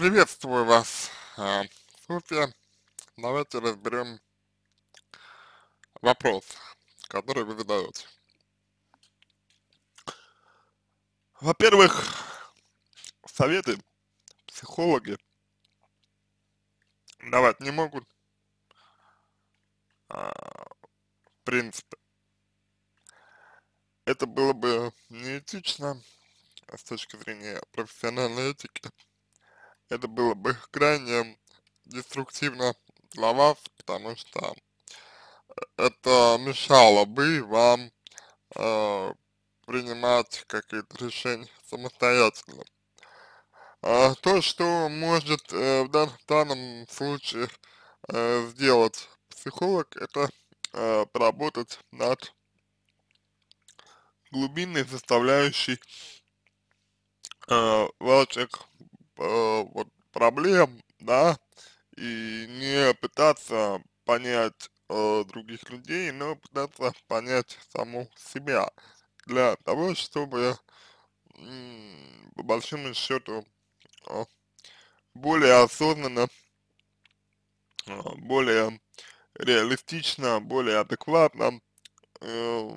Приветствую вас э, в Давайте разберем вопрос, который вы задаете. Во-первых, советы психологи давать не могут, а, в принципе. Это было бы неэтично с точки зрения профессиональной этики это было бы крайне деструктивно для вас, потому что э, это мешало бы вам э, принимать какие-то решения самостоятельно. А то, что может э, в, дан в данном случае э, сделать психолог, это э, поработать над глубинной составляющей э, ваших э, вот проблем, да, и не пытаться понять э, других людей, но пытаться понять саму себя для того, чтобы по большому счету э, более осознанно, э, более реалистично, более адекватно э,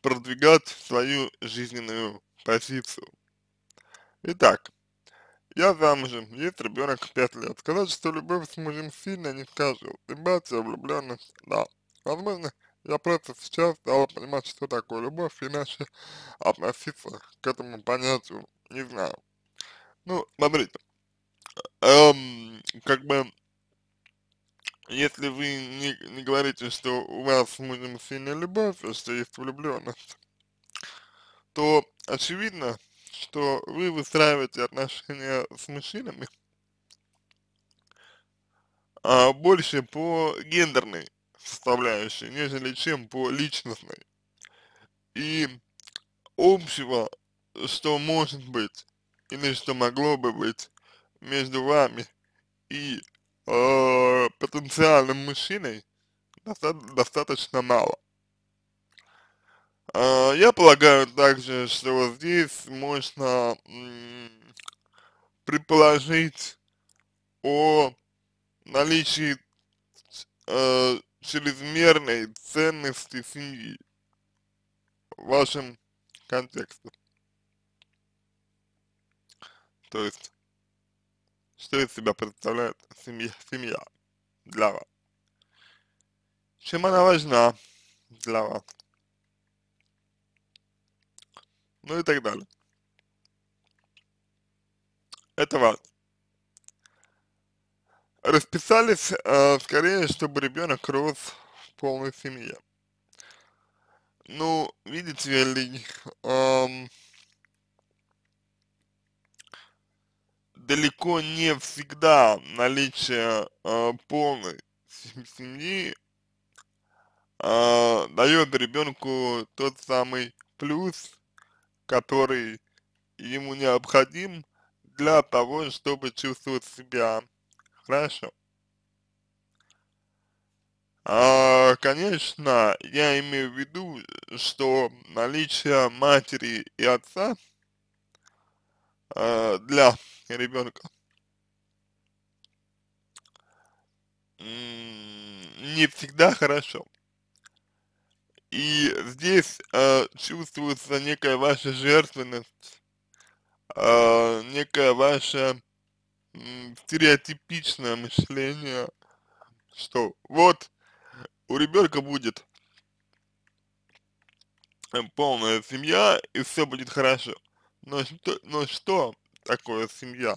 продвигать свою жизненную позицию. Итак, я замужем, есть ребенок 5 лет. Сказать, что любовь с мужем сильно не скажу. Эмпатия, влюбленность, да. Возможно, я просто сейчас стала понимать, что такое любовь, иначе относиться к этому понятию не знаю. Ну, смотрите, эм, как бы, если вы не, не говорите, что у вас с мужем сильная любовь, а что есть влюбленность, то очевидно, что вы выстраиваете отношения с мужчинами а, больше по гендерной составляющей, нежели чем по личностной. И общего, что может быть, или что могло бы быть между вами и э, потенциальным мужчиной, доста достаточно мало. А, я полагаю также, что вот здесь можно предположить о наличии э, чрезмерной ценности семьи в вашем контексте. То есть, что из себя представляет семья, семья для вас? Чем она важна для вас? ну и так далее. Это важно. Расписались э, скорее, чтобы ребенок рос в полной семье. Ну, видите ли, эм, далеко не всегда наличие э, полной семьи э, дает ребенку тот самый плюс, который ему необходим для того, чтобы чувствовать себя хорошо. А, конечно, я имею в виду, что наличие матери и отца а, для ребенка не всегда хорошо. И здесь э, чувствуется некая ваша жертвенность, э, некое ваше стереотипичное мышление, что вот у ребенка будет э, полная семья и все будет хорошо. Но что, но что такое семья?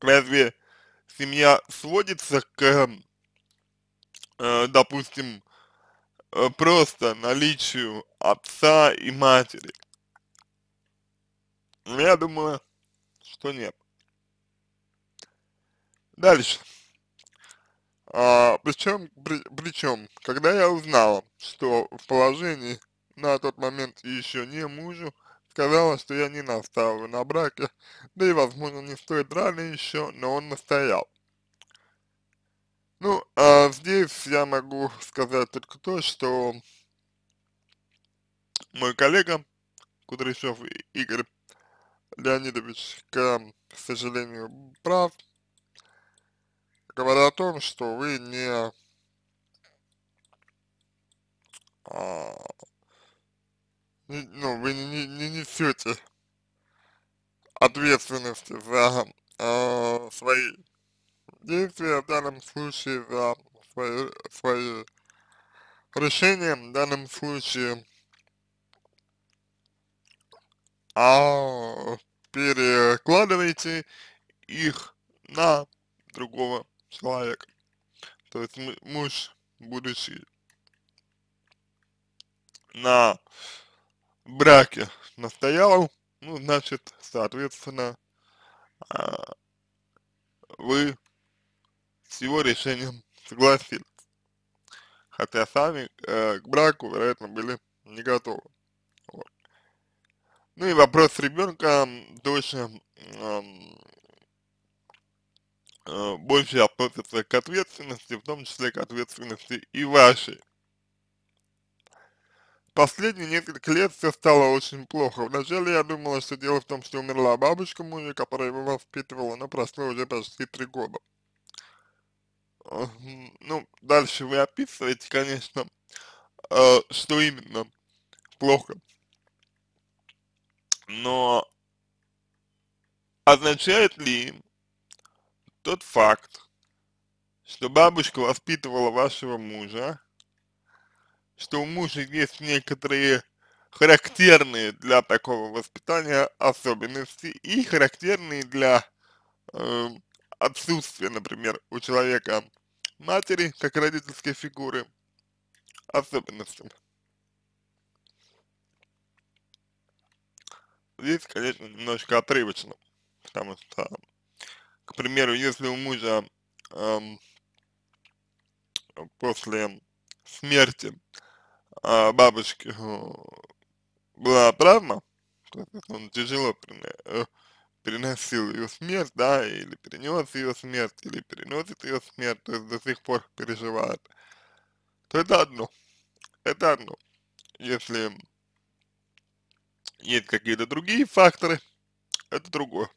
Разве семья сводится к, э, допустим, Э, просто наличию отца и матери? Ну, я думаю, что нет. Дальше. А, причем, при, причем, когда я узнала, что в положении на тот момент еще не мужу, сказала, что я не настаиваю на браке, да и возможно не стоит рано еще, но он настоял. Ну, а здесь я могу сказать только то, что мой коллега Кудрящев Игорь Леонидович, к сожалению, прав, говоря о том, что вы не а, ну, вы не, не несете ответственности за а, свои действия в данном случае, за свои, свои решения в данном случае а перекладываете их на другого человека. То есть муж будучи на браке настоял, ну, значит, соответственно, а, вы с его решением согласились, хотя сами э, к браку, вероятно, были не готовы. Вот. Ну и вопрос ребенка дольше э, эм, э, больше относится к ответственности, в том числе к ответственности и вашей. Последние несколько лет все стало очень плохо. Вначале я думала, что дело в том, что умерла бабушка мужа, которая его воспитывала, но прошло уже почти три года ну, дальше вы описываете, конечно, э, что именно плохо. Но означает ли тот факт, что бабушка воспитывала вашего мужа, что у мужа есть некоторые характерные для такого воспитания особенности и характерные для э, отсутствия, например, у человека матери как родительской фигуры особенностям. Здесь, конечно, немножко отрывочно, потому что, к примеру, если у мужа эм, после смерти э, бабушки э, была травма, то он тяжело э, переносил ее смерть, да, или перенес ее смерть, или переносит ее смерть, то есть до сих пор переживает, то это одно. Это одно. Если есть какие-то другие факторы, это другое.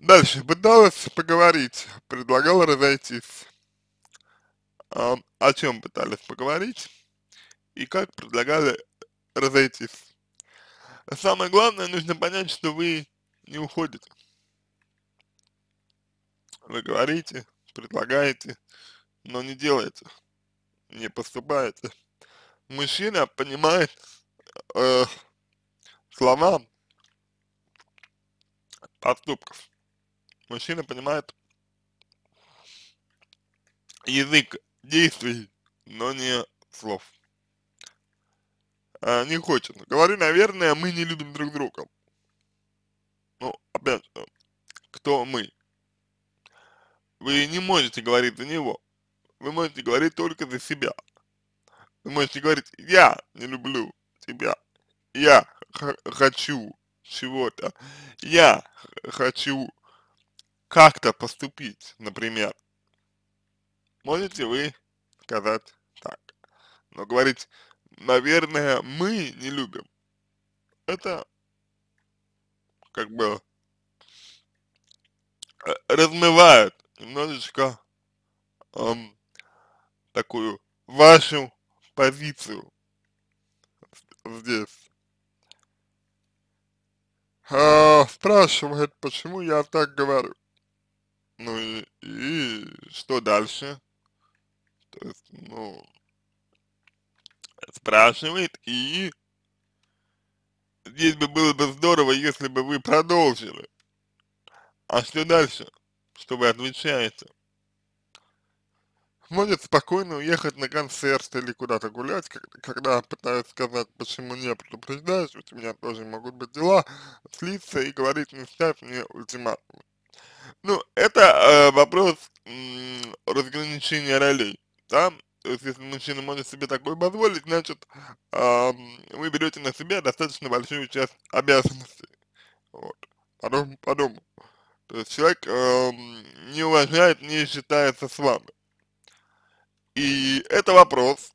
Дальше. Пыталась поговорить, предлагала разойтись. о чем пытались поговорить и как предлагали разойтись. А самое главное, нужно понять, что вы не уходите. Вы говорите, предлагаете, но не делаете, не поступаете. Мужчина понимает э, слова поступков. Мужчина понимает язык действий, но не слов э, не хочет. Говорю, наверное, мы не любим друг друга. Ну, опять, э, кто мы? Вы не можете говорить за него. Вы можете говорить только за себя. Вы можете говорить, я не люблю тебя. Я хочу чего-то. Я хочу как-то поступить, например. Можете вы сказать так. Но говорить наверное, мы не любим. Это как бы э, размывает немножечко эм, такую вашу позицию здесь. А, спрашивает, почему я так говорю. Ну и, и что дальше? То есть, ну, спрашивает, и здесь бы было бы здорово, если бы вы продолжили. А что дальше? Что вы отвечаете? Может спокойно уехать на концерт или куда-то гулять, когда пытаюсь сказать, почему не предупреждаешь, у меня тоже могут быть дела, слиться и говорить, не ставь мне ультиматум. Ну, это э, вопрос разграничения ролей, да, если мужчина может себе такое позволить, значит, э, вы берете на себя достаточно большую часть обязанностей. Вот. Потом, подумал. То есть человек э, не уважает, не считается с вами. И это вопрос,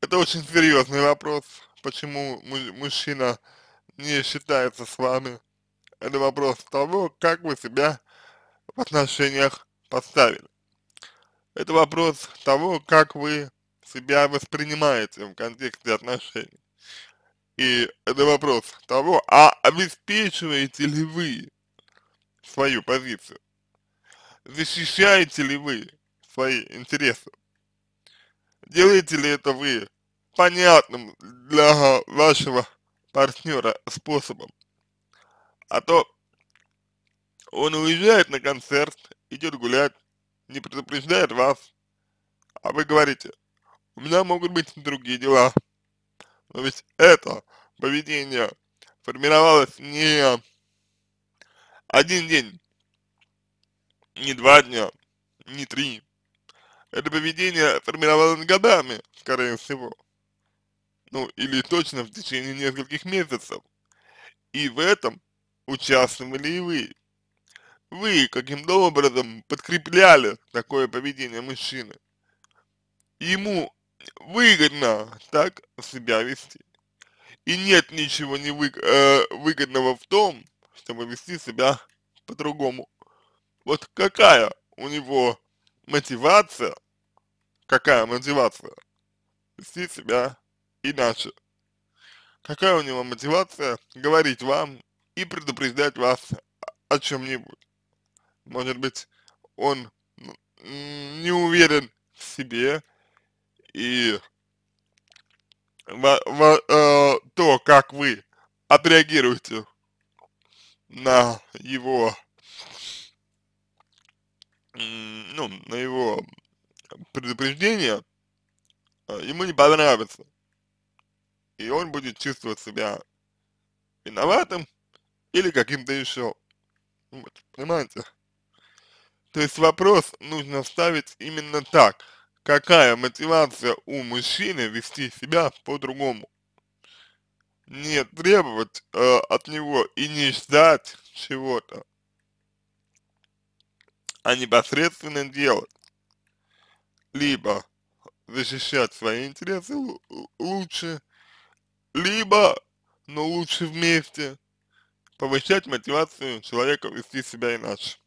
это очень серьезный вопрос, почему мужчина не считается с вами. Это вопрос того, как вы себя в отношениях поставили. Это вопрос того, как вы себя воспринимаете в контексте отношений. И это вопрос того, а обеспечиваете ли вы свою позицию? Защищаете ли вы свои интересы? Делаете ли это вы понятным для вашего партнера способом? А то он уезжает на концерт, идет гулять, не предупреждает вас, а вы говорите, у меня могут быть другие дела. Но ведь это поведение формировалось не один день, не два дня, не три. Это поведение формировалось годами, скорее всего. Ну, или точно в течение нескольких месяцев. И в этом участвовали и вы вы каким-то образом подкрепляли такое поведение мужчины. Ему выгодно так себя вести. И нет ничего не вы, э, выгодного в том, чтобы вести себя по-другому. Вот какая у него мотивация, какая мотивация вести себя иначе? Какая у него мотивация говорить вам и предупреждать вас о чем-нибудь? может быть, он ну, не уверен в себе, и во, во, э, то, как вы отреагируете на его, ну, на его предупреждение, э, ему не понравится. И он будет чувствовать себя виноватым или каким-то еще. Вот, понимаете? То есть вопрос нужно ставить именно так. Какая мотивация у мужчины вести себя по-другому? Не требовать э, от него и не ждать чего-то, а непосредственно делать. Либо защищать свои интересы лучше, либо, но лучше вместе, повышать мотивацию человека вести себя иначе.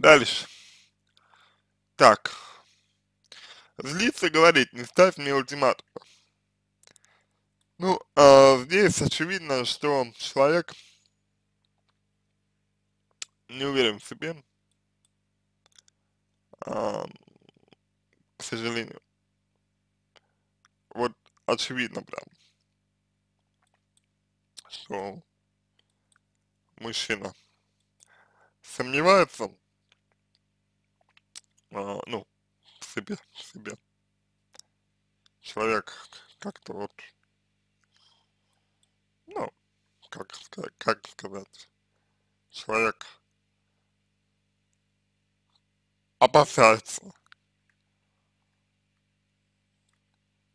Дальше. Так. Злиться говорить не ставь мне ультиматум. Ну, а здесь очевидно, что человек не уверен в себе, а, к сожалению. Вот очевидно прям, что мужчина сомневается а, ну, себе, себе. Человек как-то вот, ну, как, как сказать, человек опасается.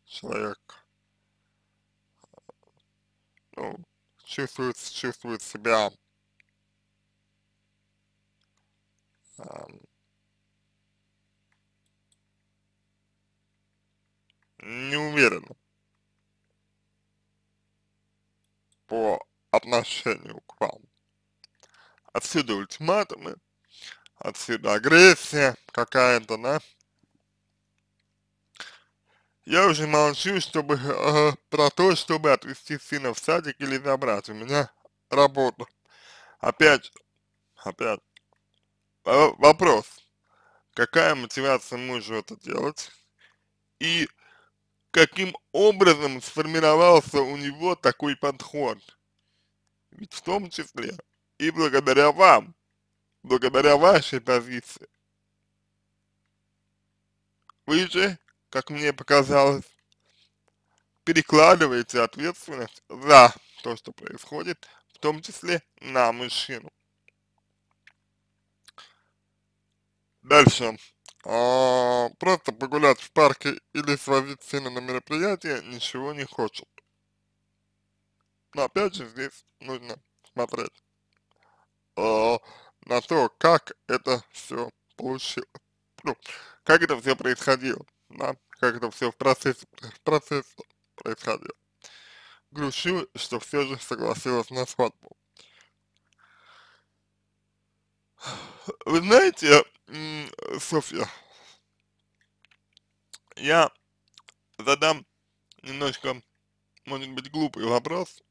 Человек ну, чувствует, чувствует себя эм, не уверен по отношению к вам. Отсюда ультиматумы, отсюда агрессия какая-то, да? Я уже молчу, чтобы э, про то, чтобы отвезти сына в садик или забрать у меня работа. Опять, опять. Э, вопрос. Какая мотивация мужа это делать? И каким образом сформировался у него такой подход. Ведь в том числе и благодаря вам, благодаря вашей позиции. Вы же, как мне показалось, перекладываете ответственность за то, что происходит, в том числе на мужчину. Дальше. А, просто погулять в парке или свозить сына на мероприятие ничего не хочет. Но опять же здесь нужно смотреть а, на то, как это все получилось, ну, как это все происходило, да, как это все в процессе, в процессе происходило. Грущу, что все же согласилась на свадьбу. Вы знаете, Софья, я задам немножко, может быть, глупый вопрос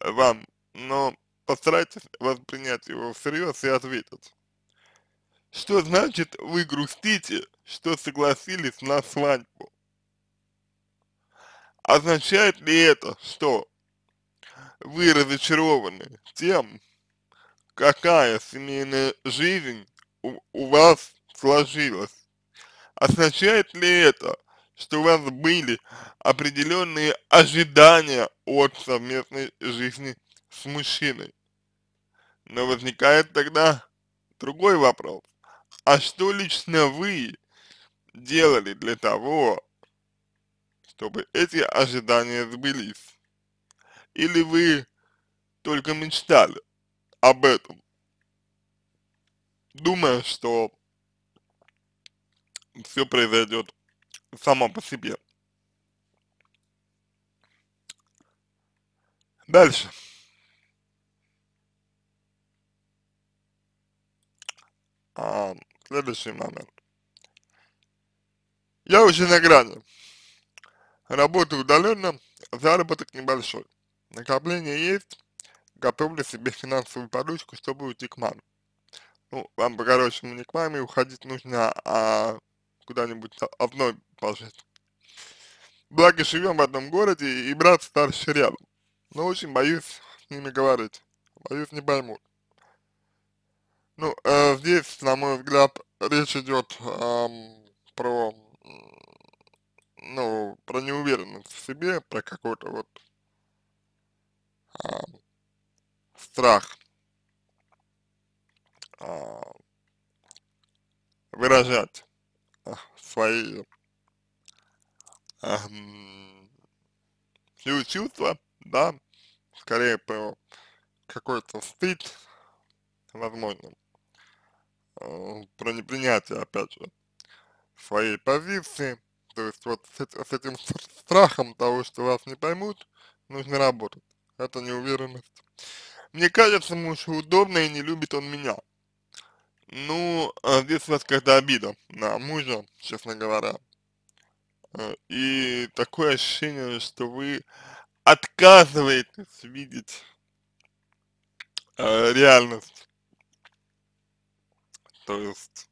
вам, но постарайтесь воспринять его всерьез и ответить. Что значит вы грустите, что согласились на свадьбу? Означает ли это, что вы разочарованы тем, какая семейная жизнь у, у вас сложилась. Означает ли это, что у вас были определенные ожидания от совместной жизни с мужчиной? Но возникает тогда другой вопрос. А что лично вы делали для того, чтобы эти ожидания сбылись? Или вы только мечтали об этом, думая, что все произойдет само по себе. Дальше. А, следующий момент. Я уже на грани. Работаю удаленно, заработок небольшой. Накопление есть, готовлю себе финансовую подушку, чтобы уйти к маме. Ну, вам по-хорошему не к маме уходить нужно, а куда-нибудь одной а пожить. Благо живем в одном городе, и брат старший рядом. Но очень боюсь с ними говорить. Боюсь, не поймут. Ну, э, здесь, на мой взгляд, речь идет э, про, ну, про неуверенность в себе, про какой-то вот э, страх а, выражать а, а, свои чувства, да, скорее про какой-то стыд, возможно, про непринятие, опять же, своей позиции, то есть вот с, с этим страхом того, что вас не поймут, нужно работать. Это неуверенность мне кажется, муж удобно и не любит он меня. Ну, а, здесь у вас какая-то обида на мужа, честно говоря. А, и такое ощущение, что вы отказываетесь видеть а, реальность. То есть,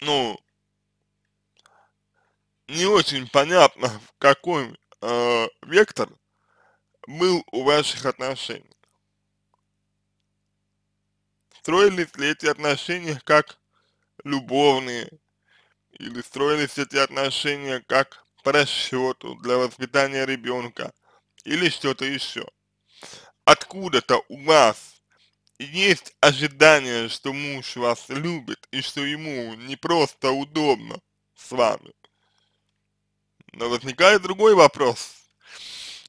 ну, не очень понятно, в какой э, вектор был у ваших отношений? Строились ли эти отношения как любовные, или строились эти отношения как по расчету для воспитания ребенка, или что-то еще. Откуда-то у вас есть ожидание, что муж вас любит, и что ему не просто удобно с вами. Но возникает другой вопрос –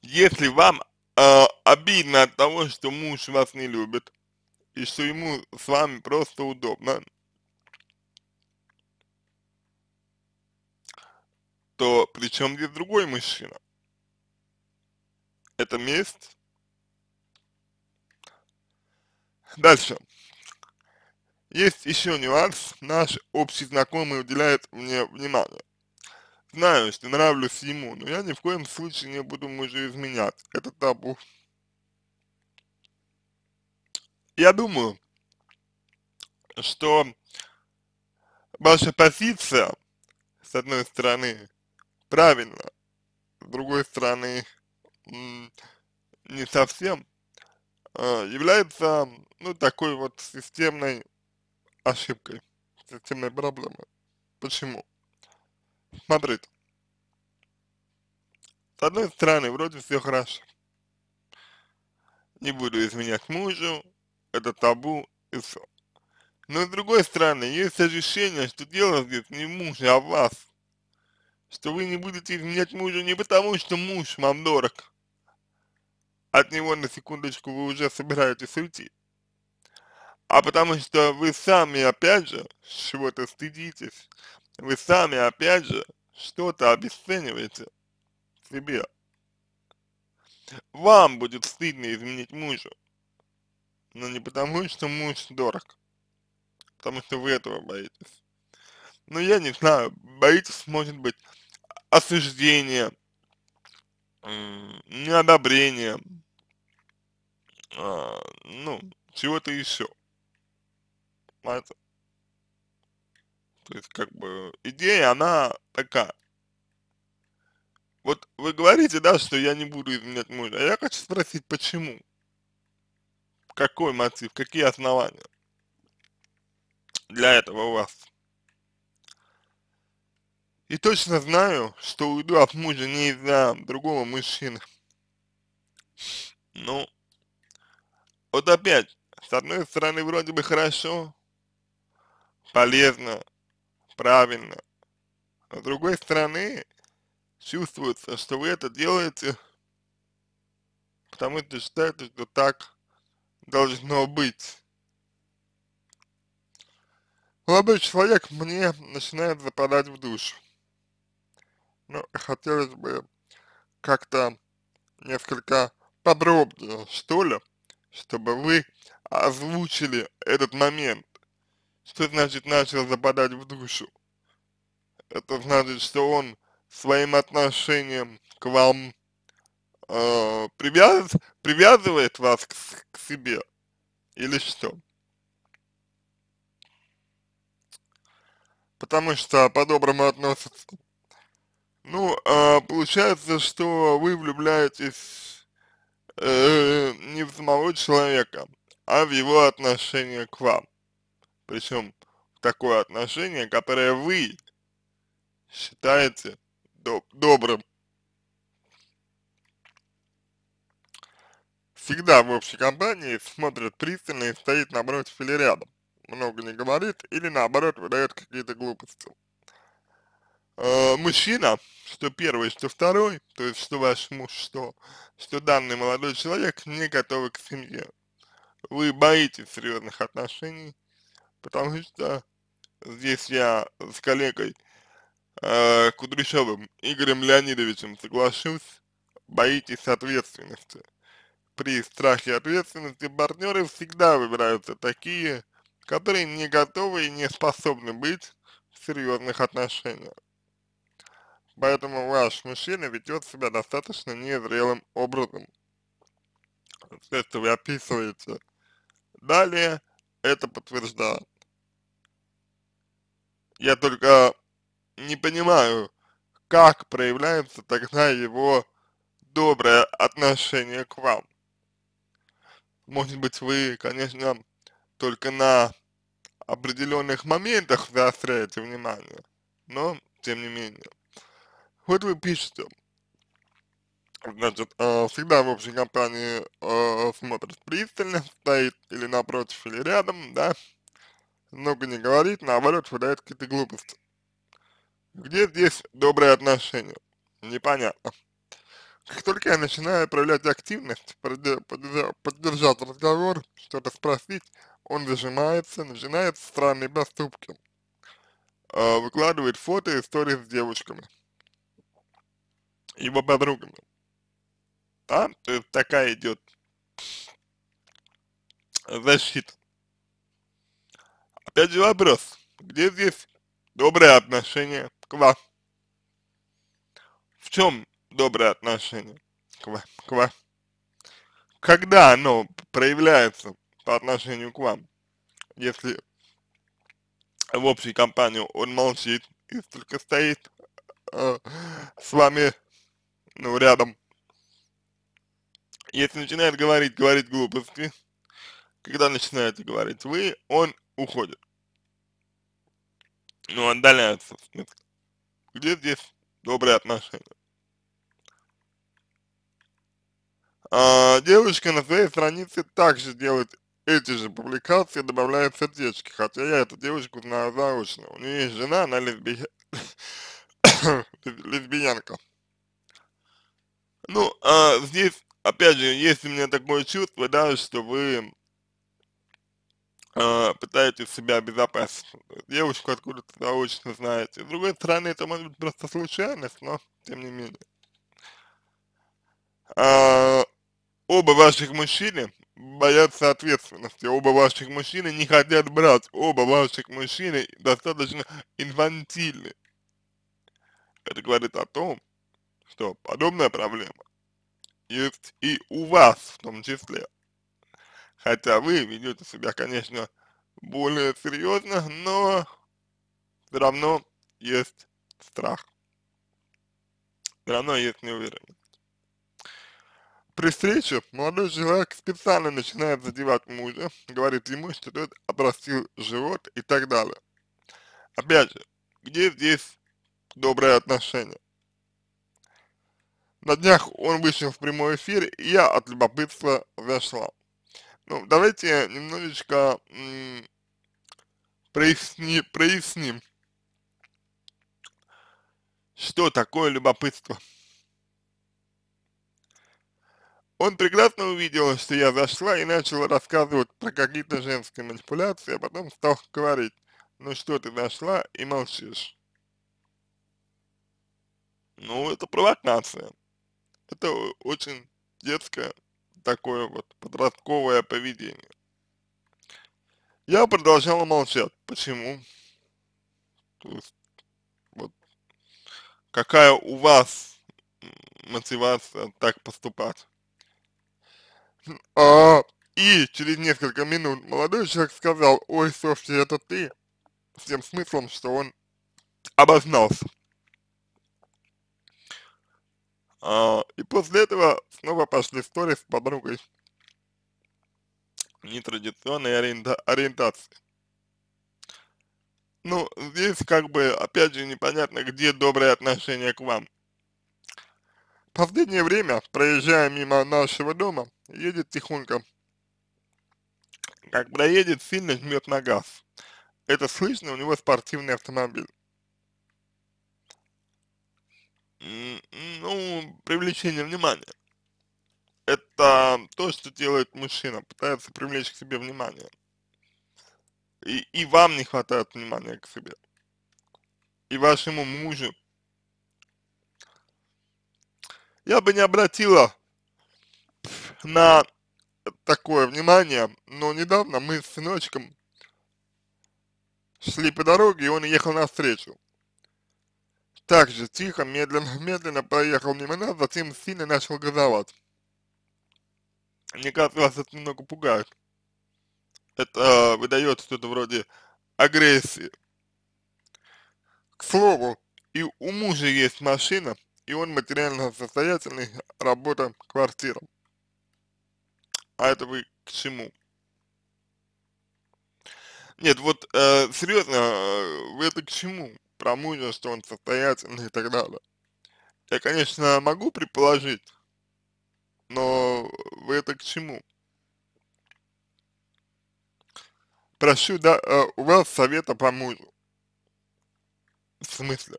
если вам э, обидно от того, что муж вас не любит, и что ему с вами просто удобно, то при чем здесь другой мужчина? Это месть? Дальше. Есть еще нюанс, Наш общий знакомый уделяет мне внимание знаю, что нравлюсь ему, но я ни в коем случае не буду мужу изменять. Это табу. Я думаю, что ваша позиция, с одной стороны, правильно, с другой стороны, не совсем, а, является, ну, такой вот системной ошибкой, системной проблемой. Почему? Смотрите. С одной стороны, вроде все хорошо. Не буду изменять мужу, это табу и все. Но с другой стороны, есть ощущение, что дело здесь не в муже, а в вас. Что вы не будете изменять мужу не потому, что муж вам дорог. От него на секундочку вы уже собираетесь уйти. А потому что вы сами, опять же, чего-то стыдитесь вы сами опять же что-то обесцениваете в себе. Вам будет стыдно изменить мужу, но не потому, что муж дорог, потому что вы этого боитесь. Но я не знаю, боитесь, может быть, осуждение, неодобрение, а, ну, чего-то еще. Понимаете? То есть, как бы, идея, она такая. Вот вы говорите, да, что я не буду изменять мужа, а я хочу спросить, почему? Какой мотив, какие основания для этого у вас? И точно знаю, что уйду от мужа не из-за другого мужчины. Ну, вот опять, с одной стороны вроде бы хорошо, полезно, правильно. А с другой стороны, чувствуется, что вы это делаете, потому что считаете, что так должно быть. Молодой человек мне начинает западать в душу. ну хотелось бы как-то несколько подробнее, что ли, чтобы вы озвучили этот момент что значит начал западать в душу? Это значит, что он своим отношением к вам э, привяз, привязывает вас к, к себе или что? Потому что по-доброму относится. Ну, э, получается, что вы влюбляетесь э, не в самого человека, а в его отношение к вам причем такое отношение, которое вы считаете доб добрым. Всегда в общей компании смотрит пристально и стоит напротив или рядом. Много не говорит или наоборот выдает какие-то глупости. Э, мужчина, что первый, что второй, то есть что ваш муж, что, что данный молодой человек не готовы к семье. Вы боитесь серьезных отношений, потому что здесь я с коллегой э, Кудряшовым Игорем Леонидовичем соглашусь, боитесь ответственности. При страхе ответственности партнеры всегда выбираются такие, которые не готовы и не способны быть в серьезных отношениях. Поэтому ваш мужчина ведет себя достаточно незрелым образом. Все, что вы описываете далее, это подтверждает. Я только не понимаю, как проявляется тогда его доброе отношение к вам. Может быть, вы, конечно, только на определенных моментах заостряете внимание, но тем не менее. Вот вы пишете, значит, э, всегда в общей компании э, смотрит пристально, стоит или напротив, или рядом, да, много не говорит, наоборот, выдает какие-то глупости. Где здесь добрые отношения? Непонятно. Как только я начинаю проявлять активность, поддержать разговор, что-то спросить, он зажимается, начинает странные поступки. А, выкладывает фото и истории с девочками, Его подругами. Да, то есть такая идет защита. Опять же вопрос, где здесь доброе отношение к вам? В чем доброе отношение к вам? К вам? Когда оно проявляется по отношению к вам? Если в общей компании он молчит и только стоит э, с вами, ну, рядом. Если начинает говорить, говорить глупости, когда начинаете говорить вы, он уходит. Ну, отдаляются. А Где здесь добрые отношения? А, девочка на своей странице также делает эти же публикации, добавляет сердечки, хотя я эту девочку знаю заочно. У нее есть жена, она лесби... лесбиянка. Ну, а здесь, опять же, есть у меня такое чувство, да, что вы а, пытаетесь себя обезопасить. Девочку откуда-то заочно знаете. С другой стороны, это может быть просто случайность, но тем не менее. А, оба ваших мужчины боятся ответственности, оба ваших мужчины не хотят брать, оба ваших мужчины достаточно инфантильны. Это говорит о том, что подобная проблема есть и у вас в том числе. Хотя вы ведете себя, конечно, более серьезно, но все равно есть страх. Все равно есть неуверенность. При встрече молодой человек специально начинает задевать мужа, говорит ему, что тот обрастил живот и так далее. Опять же, где здесь доброе отношение? На днях он вышел в прямой эфир, и я от любопытства зашла. Ну, давайте немножечко м, проясни, проясним, что такое любопытство. Он прекрасно увидел, что я зашла и начала рассказывать про какие-то женские манипуляции, а потом стал говорить, ну что ты зашла и молчишь. Ну, это провокация. Это очень детская такое вот подростковое поведение. Я продолжала молчать. Почему? То есть, вот, какая у вас мотивация так поступать? А, и через несколько минут молодой человек сказал, ой, Софья, это ты, с тем смыслом, что он обознался. А, и после этого снова пошли истории с подругой нетрадиционной ориента ориентации. Ну, здесь как бы, опять же, непонятно, где доброе отношение к вам. Последнее время, проезжая мимо нашего дома, едет тихонько. Как проедет, сильно жмет на газ. Это слышно, у него спортивный автомобиль ну, привлечение внимания. Это то, что делает мужчина, пытается привлечь к себе внимание. И, и вам не хватает внимания к себе. И вашему мужу. Я бы не обратила на такое внимание, но недавно мы с сыночком шли по дороге, и он ехал навстречу. Также тихо, медленно, медленно проехал мимо нас, затем сильно начал газовать. Мне кажется, вас это немного пугает. Это э, выдает что-то вроде агрессии. К слову, и у мужа есть машина, и он материально состоятельный, работа, квартира. А это вы к чему? Нет, вот э, серьезно, э, вы это к чему? про мужа, что он состоятельный и так далее. Я, конечно, могу предположить, но вы это к чему? Прошу да, э, у вас совета по мужу. В смысле?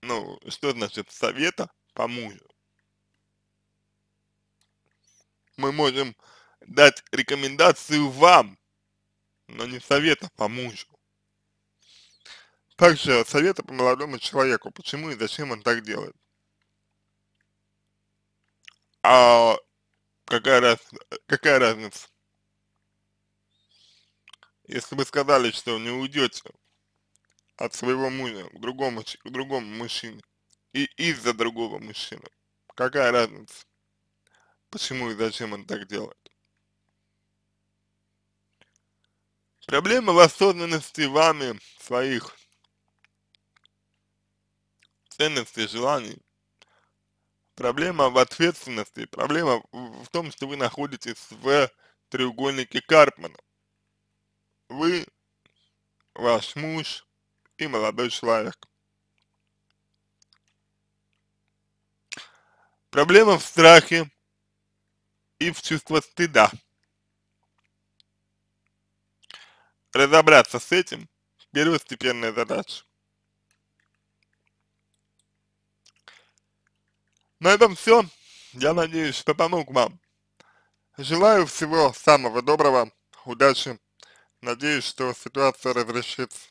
Ну, что значит совета по мужу? Мы можем дать рекомендацию вам, но не совета по мужу. Также советы по молодому человеку, почему и зачем он так делает. А какая, раз, какая разница? Если вы сказали, что не уйдете от своего мужа к другому, к другому мужчине и из-за другого мужчины, какая разница? Почему и зачем он так делает? Проблема в осознанности вами своих ценностей, желаний. Проблема в ответственности, проблема в том, что вы находитесь в треугольнике Карпмана. Вы, ваш муж и молодой человек. Проблема в страхе и в чувстве стыда. Разобраться с этим – первостепенная задача. На этом все. Я надеюсь, что помог вам. Желаю всего самого доброго, удачи. Надеюсь, что ситуация разрешится.